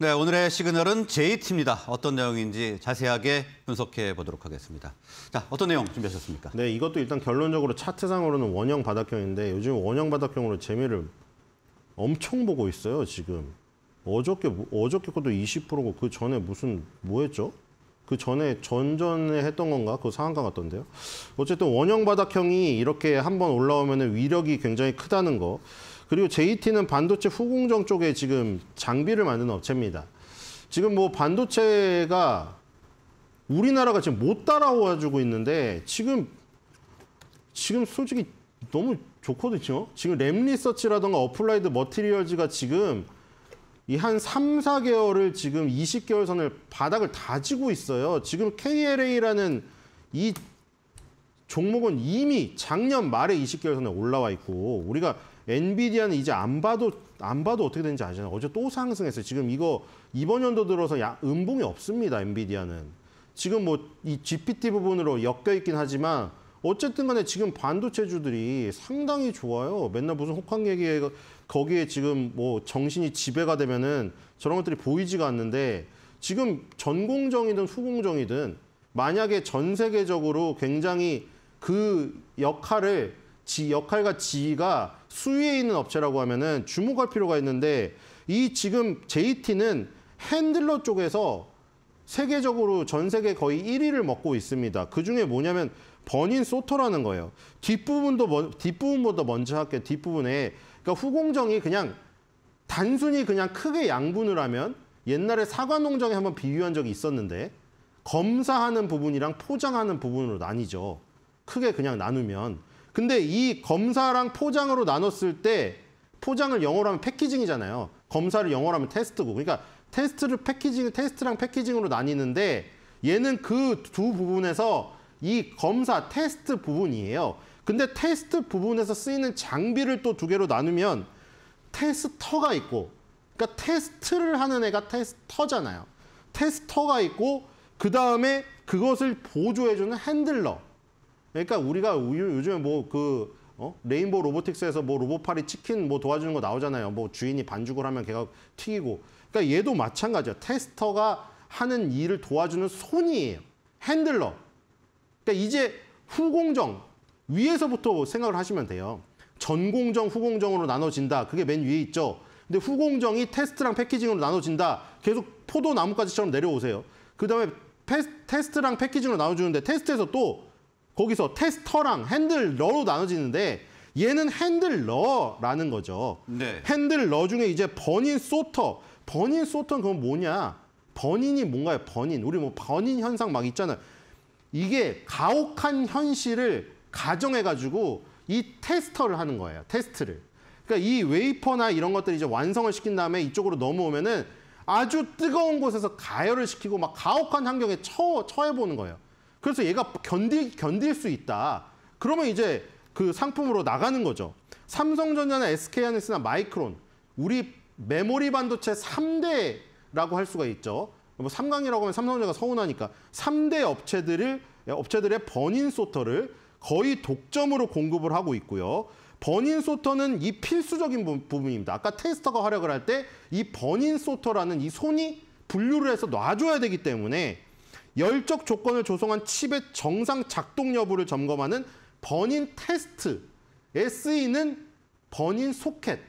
네, 오늘의 시그널은 JT입니다. 어떤 내용인지 자세하게 분석해 보도록 하겠습니다. 자, 어떤 내용 준비하셨습니까? 네, 이것도 일단 결론적으로 차트상으로는 원형 바닥형인데 요즘 원형 바닥형으로 재미를 엄청 보고 있어요, 지금. 어저께, 뭐, 어저께 것도 20%고 그 전에 무슨, 뭐 했죠? 그 전에 전전에 했던 건가 그 상한가 같던데요. 어쨌든 원형 바닥형이 이렇게 한번 올라오면 위력이 굉장히 크다는 거. 그리고 JT는 반도체 후공정 쪽에 지금 장비를 만드는 업체입니다. 지금 뭐 반도체가 우리나라가 지금 못 따라와주고 있는데 지금 지금 솔직히 너무 좋거든요. 지금 램 리서치라던가 어플라이드 머티리얼즈가 지금 이한 3, 4개월을 지금 20개월 선을 바닥을 다지고 있어요. 지금 KLA라는 이 종목은 이미 작년 말에 20개월 선에 올라와 있고 우리가 엔비디아는 이제 안 봐도 안 봐도 어떻게 되는지 아시잖아요. 어제 또 상승했어요. 지금 이거 이번 연도 들어서 야, 음봉이 없습니다. 엔비디아는 지금 뭐 이 GPT 부분으로 엮여 있긴 하지만 어쨌든 간에 지금 반도체주들이 상당히 좋아요. 맨날 무슨 혹한 얘기에 거기에 지금 뭐 정신이 지배가 되면은 저런 것들이 보이지가 않는데 지금 전공정이든 후공정이든 만약에 전 세계적으로 굉장히 그 역할을 지 역할과 지위가 수위에 있는 업체라고 하면은 주목할 필요가 있는데 이 지금 JT는 핸들러 쪽에서 세계적으로 전 세계 거의 1위를 먹고 있습니다. 그 중에 뭐냐면 번인 소토라는 거예요. 뒷부분도 뒷부분보다 먼저 할게요. 뒷부분에 그러니까 후공정이 그냥 단순히 그냥 크게 양분을 하면 옛날에 사과 농장에 한번 비유한 적이 있었는데 검사하는 부분이랑 포장하는 부분으로 나뉘죠. 크게 그냥 나누면. 근데 이 검사랑 포장으로 나눴을 때 포장을 영어로 하면 패키징이잖아요. 검사를 영어로 하면 테스트고. 그러니까 테스트를 패키징, 테스트랑 패키징으로 나뉘는데 얘는 그 두 부분에서 이 검사 테스트 부분이에요. 근데 테스트 부분에서 쓰이는 장비를 또 두 개로 나누면 테스터가 있고 그러니까 테스트를 하는 애가 테스터잖아요. 테스터가 있고 그 다음에 그것을 보조해주는 핸들러. 그러니까 우리가 요즘에 뭐그 어? 레인보우 로보틱스에서 뭐로봇팔이 치킨 뭐 도와주는 거 나오잖아요. 뭐 주인이 반죽을 하면 걔가 튀기고. 그러니까 얘도 마찬가지야. 테스터가 하는 일을 도와주는 손이에요. 핸들러. 그러니까 이제 후공정 위에서부터 생각을 하시면 돼요. 전공정, 후공정으로 나눠진다. 그게 맨 위에 있죠. 근데 후공정이 테스트랑 패키징으로 나눠진다. 계속 포도나뭇가지처럼 내려오세요. 그다음에 테스트랑 패키징으로 나눠주는데 테스트에서 또 거기서 테스터랑 핸들러로 나눠지는데 얘는 핸들러라는 거죠. 네. 핸들러 중에 이제 버닌 소터. 버닌 소터는 그건 뭐냐? 버닌이 뭔가요? 버닌. 우리 뭐 버닌 현상 막 있잖아요. 이게 가혹한 현실을 가정해가지고 이 테스터를 하는 거예요. 테스트를. 그러니까 이 웨이퍼나 이런 것들이 이제 완성을 시킨 다음에 이쪽으로 넘어오면은 아주 뜨거운 곳에서 가열을 시키고 막 가혹한 환경에 처, 처해보는 거예요. 그래서 얘가 견딜, 견딜 수 있다. 그러면 이제 그 상품으로 나가는 거죠. 삼성전자나 SK하이닉스나 마이크론, 우리 메모리 반도체 3대라고 할 수가 있죠. 뭐 3강이라고 하면 삼성전자가 서운하니까 3대 업체들을 업체들의 버닝 소터를 거의 독점으로 공급을 하고 있고요. 버닝 소터는 이 필수적인 부분입니다. 아까 테스터가 활약을 할 때이 버닝 소터라는 이 손이 분류를 해서 놔줘야 되기 때문에 열적 조건을 조성한 칩의 정상 작동 여부를 점검하는 버닝 테스트, SE는 버닝 소켓,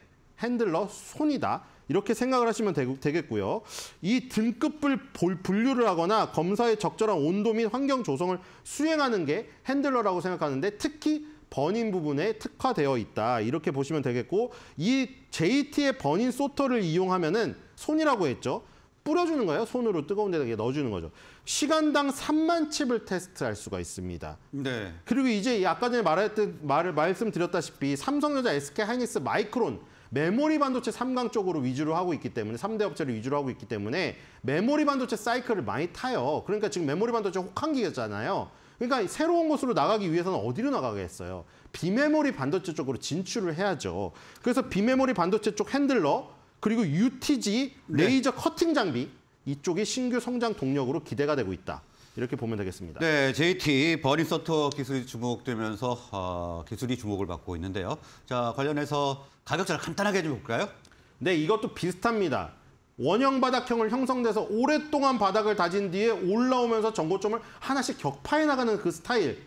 핸들러, 손이다. 이렇게 생각을 하시면 되겠고요. 이 등급을 분류를 하거나 검사의 적절한 온도 및 환경 조성을 수행하는 게 핸들러라고 생각하는데 특히 버닌 부분에 특화되어 있다. 이렇게 보시면 되겠고 이 JT의 버닌 소터를 이용하면 은 손이라고 했죠. 뿌려주는 거예요. 손으로 뜨거운 데다 넣어주는 거죠. 시간당 3만 칩을 테스트할 수가 있습니다. 네. 그리고 이제 아까 전에 말했듯 말을 말씀드렸다시피 삼성전자 SK 하이닉스 마이크론 메모리 반도체 3강 쪽으로 위주로 하고 있기 때문에 3대 업체를 위주로 하고 있기 때문에 메모리 반도체 사이클을 많이 타요. 그러니까 지금 메모리 반도체 혹한기였잖아요. 그러니까 새로운 곳으로 나가기 위해서는 어디로 나가겠어요? 비메모리 반도체 쪽으로 진출을 해야죠. 그래서 비메모리 반도체 쪽 핸들러 그리고 UTG 레이저 네. 커팅 장비 이쪽이 신규 성장 동력으로 기대가 되고 있다. 이렇게 보면 되겠습니다. 네, JT 버닝 서터 기술이 주목되면서 어, 기술이 주목을 받고 있는데요. 자 관련해서 가격 차를 간단하게 좀 볼까요? 네, 이것도 비슷합니다. 원형 바닥형을 형성돼서 오랫동안 바닥을 다진 뒤에 올라오면서 정고점을 하나씩 격파해 나가는 그 스타일.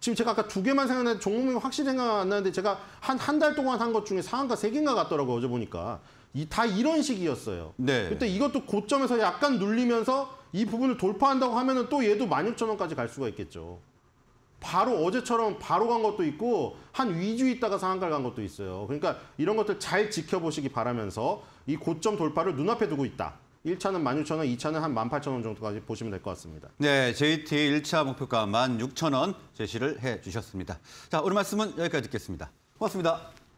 지금 제가 아까 두 개만 생각나는데 종목이 확실히 생각 안 나는데 제가 한 한 달 동안 한 것 중에 사안가세 개인가 같더라고요. 어제 보니까. 이 다 이런 식이었어요. 네. 그때 이것도 고점에서 약간 눌리면서 이 부분을 돌파한다고 하면은 또 얘도 16,000원까지 갈 수가 있겠죠. 바로 어제처럼 바로 간 것도 있고 한 2주 있다가 상한가를 간 것도 있어요. 그러니까 이런 것들 잘 지켜보시기 바라면서 이 고점 돌파를 눈앞에 두고 있다. 1차는 16,000원, 2차는 한 18,000원 정도까지 보시면 될 것 같습니다. 네, JT 1차 목표가 16,000원 제시를 해 주셨습니다. 자, 오늘 말씀은 여기까지 듣겠습니다. 고맙습니다.